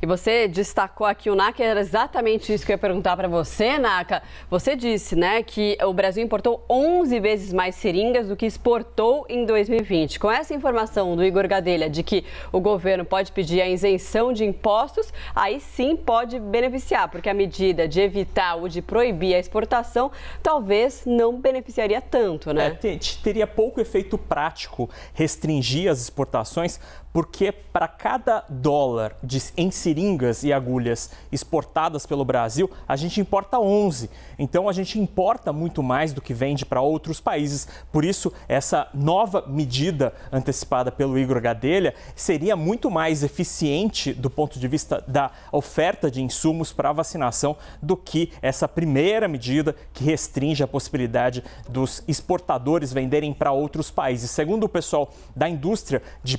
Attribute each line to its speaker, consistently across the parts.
Speaker 1: E você destacou aqui o NACA, era exatamente isso que eu ia perguntar para você, NACA. Você disse, né, que o Brasil importou 11 vezes mais seringas do que exportou em 2020. Com essa informação do Igor Gadelha de que o governo pode pedir a isenção de impostos, aí sim pode beneficiar, porque a medida de evitar ou de proibir a exportação talvez não beneficiaria tanto, né? É, teria pouco efeito prático
Speaker 2: restringir as exportações, porque para cada dólar de, em si seringas e agulhas exportadas pelo Brasil, a gente importa 11. Então a gente importa muito mais do que vende para outros países. Por isso, essa nova medida antecipada pelo Igor Gadelha seria muito mais eficiente do ponto de vista da oferta de insumos para vacinação do que essa primeira medida que restringe a possibilidade dos exportadores venderem para outros países. Segundo o pessoal da indústria de,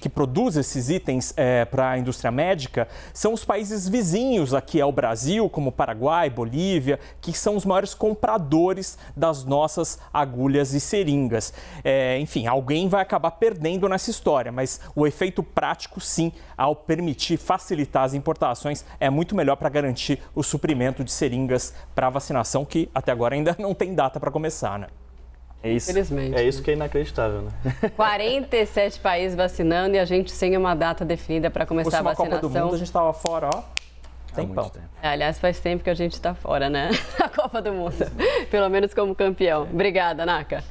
Speaker 2: que produz esses itens é, eh, para a indústria médica, são os países vizinhos aqui ao Brasil, como Paraguai, Bolívia, que são os maiores compradores das nossas agulhas e seringas. É, enfim, alguém vai acabar perdendo nessa história, mas o efeito prático, sim, ao permitir facilitar as importações, é muito melhor para garantir o suprimento de seringas para vacinação, que até agora ainda não tem data para começar, né? É isso, Infelizmente. É né? isso que é inacreditável, né?
Speaker 1: 47 países vacinando e a gente sem uma data definida para começar a vacinação. Copa do Mundo, a gente estava fora, ó. Tempão. É, aliás, faz tempo que a gente está fora, né? A Copa do Mundo. Pelo menos como campeão. Obrigada, Naka.